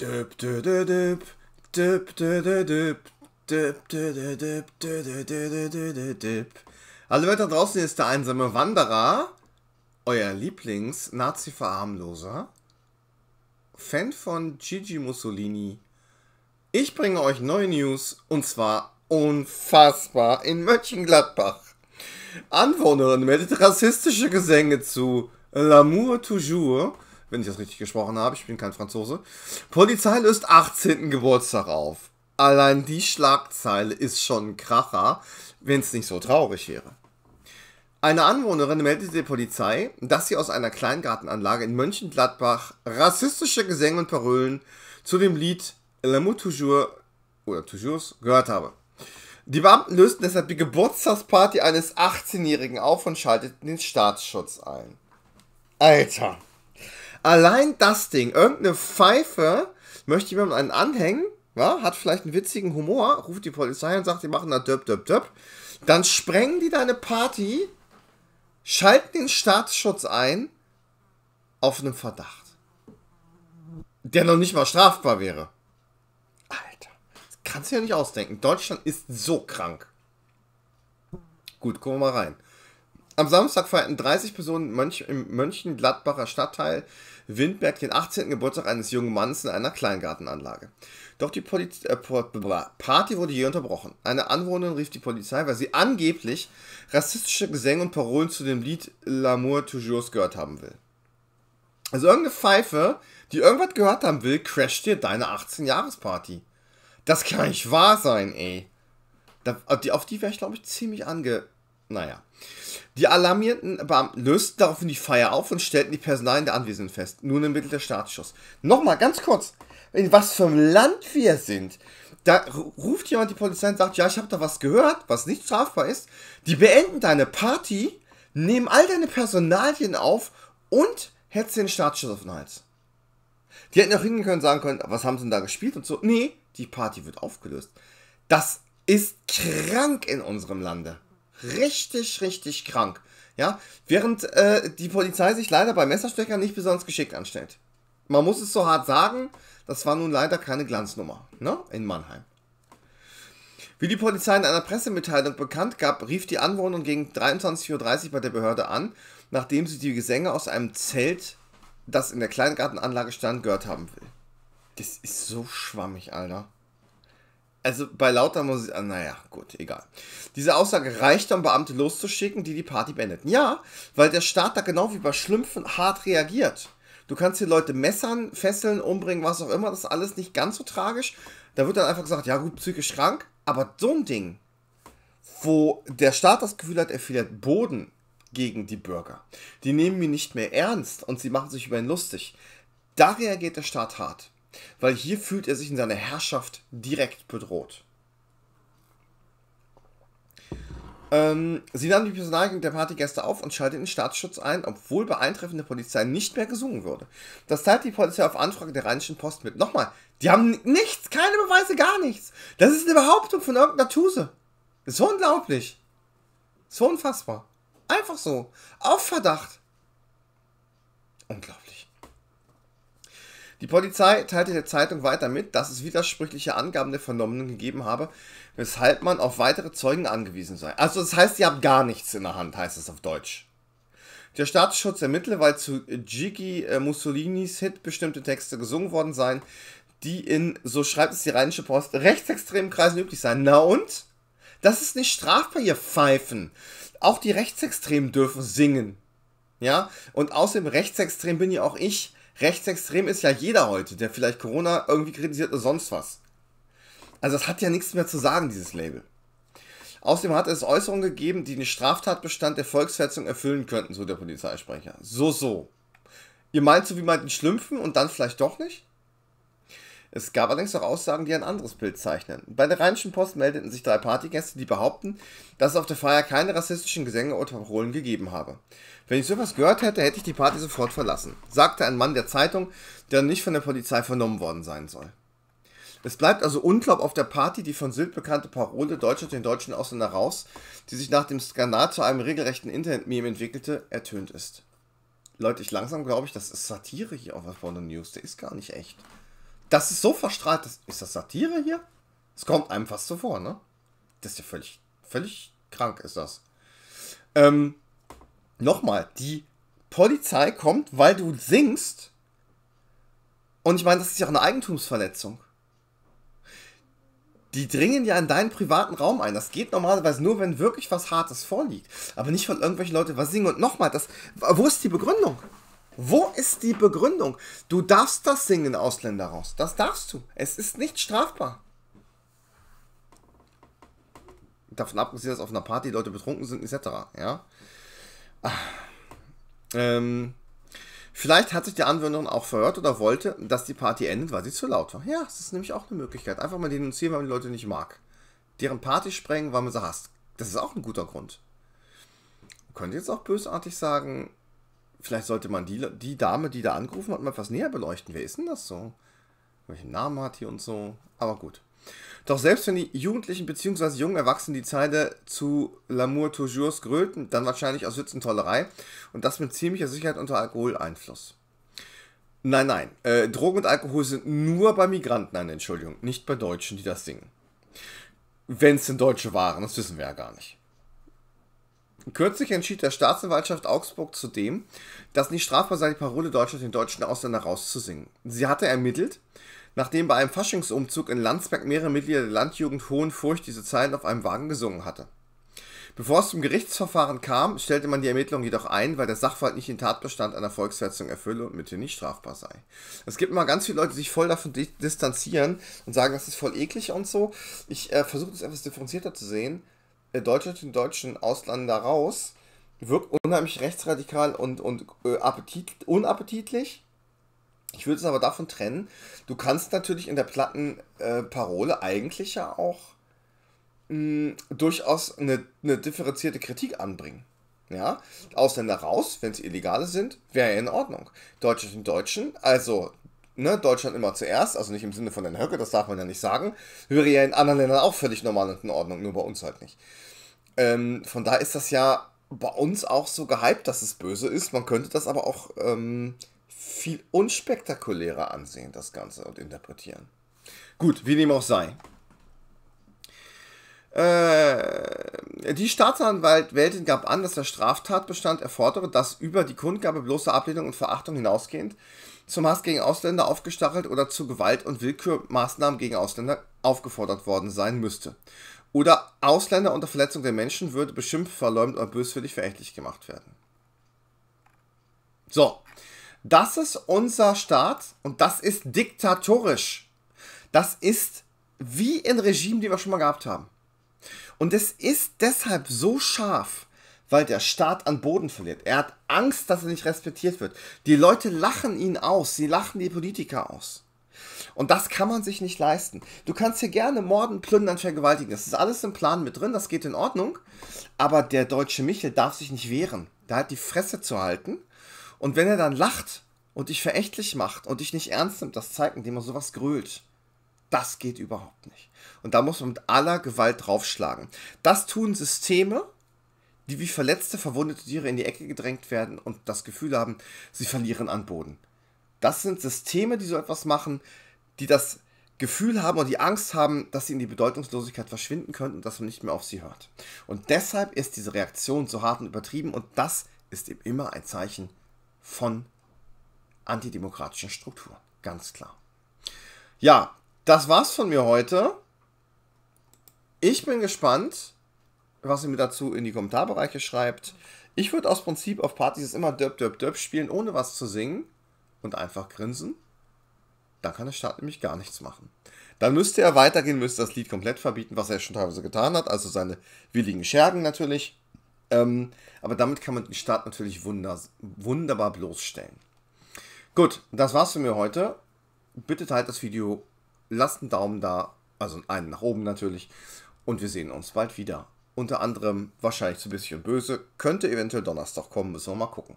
Düb, düb, düb, düb, düb, düb, Leute da draußen, hier ist der einsame Wanderer, euer lieblings nazi verarmloser Fan von Gigi Mussolini. Ich bringe euch neue News und zwar unfassbar in Mönchengladbach. Anwohnerin meldet rassistische Gesänge zu L'amour toujours wenn ich das richtig gesprochen habe. Ich bin kein Franzose. Polizei löst 18. Geburtstag auf. Allein die Schlagzeile ist schon ein Kracher, wenn es nicht so traurig wäre. Eine Anwohnerin meldete der Polizei, dass sie aus einer Kleingartenanlage in Mönchengladbach rassistische Gesänge und Parolen zu dem Lied L'amour toujours oder toujours gehört habe. Die Beamten lösten deshalb die Geburtstagsparty eines 18-Jährigen auf und schalteten den Staatsschutz ein. Alter. Allein das Ding, irgendeine Pfeife, möchte jemand einen anhängen, ja, hat vielleicht einen witzigen Humor, ruft die Polizei und sagt, die machen da döp, döp, döp. Dann sprengen die deine Party, schalten den Staatsschutz ein, auf einem Verdacht. Der noch nicht mal strafbar wäre. Alter, das kannst du ja nicht ausdenken. Deutschland ist so krank. Gut, gucken wir mal rein. Am Samstag feierten 30 Personen Mönch, im Mönchengladbacher Stadtteil Windberg den 18. Geburtstag eines jungen Mannes in einer Kleingartenanlage. Doch die Poliz äh, Party wurde je unterbrochen. Eine Anwohnerin rief die Polizei, weil sie angeblich rassistische Gesänge und Parolen zu dem Lied L'amour toujours gehört haben will. Also irgendeine Pfeife, die irgendwas gehört haben will, crasht dir deine 18-Jahres-Party. Das kann nicht wahr sein, ey. Da, auf die wäre ich, glaube ich, ziemlich ange naja. Die alarmierten Beamten lösten daraufhin die Feier auf und stellten die Personalien der Anwesenden fest. Nun ermittelte der Staatsschuss. Nochmal, ganz kurz. In was für einem Land wir sind. Da ruft jemand die Polizei und sagt, ja, ich habe da was gehört, was nicht strafbar ist. Die beenden deine Party, nehmen all deine Personalien auf und hetzen den Startschuss auf den Hals. Die hätten auch hingehen können, und sagen können, was haben sie denn da gespielt und so. Nee, die Party wird aufgelöst. Das ist krank in unserem Lande. Richtig, richtig krank. Ja, während äh, die Polizei sich leider bei Messerstecher nicht besonders geschickt anstellt. Man muss es so hart sagen, das war nun leider keine Glanznummer, ne? In Mannheim. Wie die Polizei in einer Pressemitteilung bekannt gab, rief die Anwohnerin gegen 23.30 Uhr bei der Behörde an, nachdem sie die Gesänge aus einem Zelt, das in der Kleingartenanlage stand, gehört haben will. Das ist so schwammig, Alter. Also bei lauter Musik, ah, naja, gut, egal. Diese Aussage reicht, um Beamte loszuschicken, die die Party beendeten. Ja, weil der Staat da genau wie bei Schlümpfen hart reagiert. Du kannst hier Leute messern, fesseln, umbringen, was auch immer. Das ist alles nicht ganz so tragisch. Da wird dann einfach gesagt, ja gut, psychisch krank. Aber so ein Ding, wo der Staat das Gefühl hat, er fehlt Boden gegen die Bürger. Die nehmen ihn nicht mehr ernst und sie machen sich über ihn lustig. Da reagiert der Staat hart weil hier fühlt er sich in seiner Herrschaft direkt bedroht. Ähm, sie nahm die Personalien der Partygäste auf und schaltete den Staatsschutz ein, obwohl bei eintreffender Polizei nicht mehr gesungen würde. Das teilt die Polizei auf Anfrage der Rheinischen Post mit. Nochmal, die haben nichts, keine Beweise, gar nichts. Das ist eine Behauptung von irgendeiner Tuse. so unglaublich. So unfassbar. Einfach so. Auf Verdacht. Unglaublich. Die Polizei teilte der Zeitung weiter mit, dass es widersprüchliche Angaben der Vernommenen gegeben habe, weshalb man auf weitere Zeugen angewiesen sei. Also das heißt, ihr habt gar nichts in der Hand, heißt es auf Deutsch. Der Staatsschutz ermittle, weil zu Gigi äh, Mussolinis Hit bestimmte Texte gesungen worden seien, die in, so schreibt es die Rheinische Post, rechtsextremen Kreisen üblich seien. Na und? Das ist nicht strafbar, ihr Pfeifen. Auch die Rechtsextremen dürfen singen. Ja? Und außerdem rechtsextrem bin ja auch ich rechtsextrem ist ja jeder heute, der vielleicht Corona irgendwie kritisiert oder sonst was. Also das hat ja nichts mehr zu sagen, dieses Label. Außerdem hat es Äußerungen gegeben, die den Straftatbestand der Volksverhetzung erfüllen könnten, so der Polizeisprecher. So, so. Ihr meint so wie meint den Schlümpfen und dann vielleicht doch nicht? Es gab allerdings auch Aussagen, die ein anderes Bild zeichnen. Bei der Rheinischen Post meldeten sich drei Partygäste, die behaupten, dass es auf der Feier keine rassistischen Gesänge oder Parolen gegeben habe. Wenn ich sowas gehört hätte, hätte ich die Party sofort verlassen, sagte ein Mann der Zeitung, der nicht von der Polizei vernommen worden sein soll. Es bleibt also unklar, ob auf der Party die von Sylt bekannte Parole Deutscher den deutschen Ausländer raus, die sich nach dem Skandal zu einem regelrechten Internet-Meme entwickelte, ertönt ist. Leute, ich langsam glaube ich, das ist Satire hier auf der Porno News. Der ist gar nicht echt. Das ist so verstrahlt. Das, ist das Satire hier? Es kommt einem fast zuvor, ne? Das ist ja völlig, völlig krank, ist das. Ähm, nochmal, die Polizei kommt, weil du singst. Und ich meine, das ist ja auch eine Eigentumsverletzung. Die dringen ja in deinen privaten Raum ein. Das geht normalerweise nur, wenn wirklich was Hartes vorliegt. Aber nicht, weil irgendwelche Leute was singen. Und nochmal, wo ist die Begründung? Wo ist die Begründung? Du darfst das singen, Ausländer raus. Das darfst du. Es ist nicht strafbar. Davon abgesehen, dass auf einer Party Leute betrunken sind, etc. Ja. Ah. Ähm, vielleicht hat sich die Anwenderin auch verhört oder wollte, dass die Party endet, weil sie zu laut war. Ja, das ist nämlich auch eine Möglichkeit. Einfach mal denunzieren, weil man die Leute nicht mag. Deren Party sprengen, weil man sie hasst. Das ist auch ein guter Grund. Man könnte jetzt auch bösartig sagen, Vielleicht sollte man die, die Dame, die da angerufen hat, mal etwas näher beleuchten. Wer ist denn das so? Welchen Namen hat die und so? Aber gut. Doch selbst wenn die Jugendlichen bzw. jungen Erwachsenen die Zeile zu L'amour toujours gröten, dann wahrscheinlich aus Witzentollerei und das mit ziemlicher Sicherheit unter Alkoholeinfluss. Nein, nein, äh, Drogen und Alkohol sind nur bei Migranten eine Entschuldigung, nicht bei Deutschen, die das singen. Wenn es denn Deutsche waren, das wissen wir ja gar nicht. Kürzlich entschied der Staatsanwaltschaft Augsburg zudem, dass nicht strafbar sei, die Parole Deutschland den deutschen Ausländer rauszusingen. Sie hatte ermittelt, nachdem bei einem Faschingsumzug in Landsberg mehrere Mitglieder der Landjugend hohen Furcht diese Zeilen auf einem Wagen gesungen hatte. Bevor es zum Gerichtsverfahren kam, stellte man die Ermittlung jedoch ein, weil der Sachverhalt nicht den Tatbestand einer Volksverhetzung erfülle und mithin nicht strafbar sei. Es gibt immer ganz viele Leute, die sich voll davon distanzieren und sagen, das ist voll eklig und so. Ich äh, versuche das etwas differenzierter zu sehen. Äh, Deutsche den deutschen Ausländer raus, wirkt unheimlich rechtsradikal und, und äh, appetit, unappetitlich. Ich würde es aber davon trennen, du kannst natürlich in der Plattenparole äh, eigentlich ja auch mh, hm, durchaus eine, eine differenzierte Kritik anbringen. Ja, Ausländer raus, wenn sie Illegale sind, wäre ja in Ordnung. Deutsche den Deutschen, also ne, Deutschland immer zuerst, also nicht im Sinne von Herrn Höcke, das darf man ja nicht sagen, wäre ja in anderen Ländern auch völlig normal und in Ordnung, nur bei uns halt nicht. Ähm, von da ist das ja bei uns auch so gehypt, dass es böse ist. Man könnte das aber auch ähm, viel unspektakulärer ansehen, das Ganze, und interpretieren. Gut, wie dem auch sei. Äh, die Staatsanwalt Weltin gab an, dass der Straftatbestand erfordere, dass über die Kundgabe bloßer Ablehnung und Verachtung hinausgehend zum Hass gegen Ausländer aufgestachelt oder zu Gewalt- und Willkürmaßnahmen gegen Ausländer aufgefordert worden sein müsste. Oder Ausländer unter Verletzung der Menschen würde beschimpft, verleumdet oder böswillig verächtlich gemacht werden. So, das ist unser Staat und das ist diktatorisch. Das ist wie in Regimen, die wir schon mal gehabt haben. Und es ist deshalb so scharf, weil der Staat an Boden verliert. Er hat Angst, dass er nicht respektiert wird. Die Leute lachen ihn aus, sie lachen die Politiker aus. Und das kann man sich nicht leisten. Du kannst hier gerne morden, plündern, vergewaltigen. Das ist alles im Plan mit drin, das geht in Ordnung. Aber der deutsche Michel darf sich nicht wehren. Da hat die Fresse zu halten. Und wenn er dann lacht und dich verächtlich macht und dich nicht ernst nimmt, das zeigt, indem er sowas grölt. Das geht überhaupt nicht. Und da muss man mit aller Gewalt draufschlagen. Das tun Systeme, die wie verletzte, verwundete Tiere in die Ecke gedrängt werden und das Gefühl haben, sie verlieren an Boden. Das sind Systeme, die so etwas machen, die das Gefühl haben und die Angst haben, dass sie in die Bedeutungslosigkeit verschwinden könnten und dass man nicht mehr auf sie hört. Und deshalb ist diese Reaktion so hart und übertrieben und das ist eben immer ein Zeichen von antidemokratischen Strukturen. Ganz klar. Ja, das war's von mir heute. Ich bin gespannt, was ihr mir dazu in die Kommentarbereiche schreibt. Ich würde aus Prinzip auf Partys immer Döp Döp Döp spielen, ohne was zu singen und einfach grinsen. Dann kann der Staat nämlich gar nichts machen. Dann müsste er weitergehen, müsste das Lied komplett verbieten, was er schon teilweise getan hat, also seine willigen Schergen natürlich. Ähm, aber damit kann man den Staat natürlich wunder wunderbar bloßstellen. Gut, das war's für mir heute. Bitte teilt das Video, lasst einen Daumen da, also einen nach oben natürlich. Und wir sehen uns bald wieder. Unter anderem wahrscheinlich zu Böse. Könnte eventuell Donnerstag kommen, müssen wir mal gucken.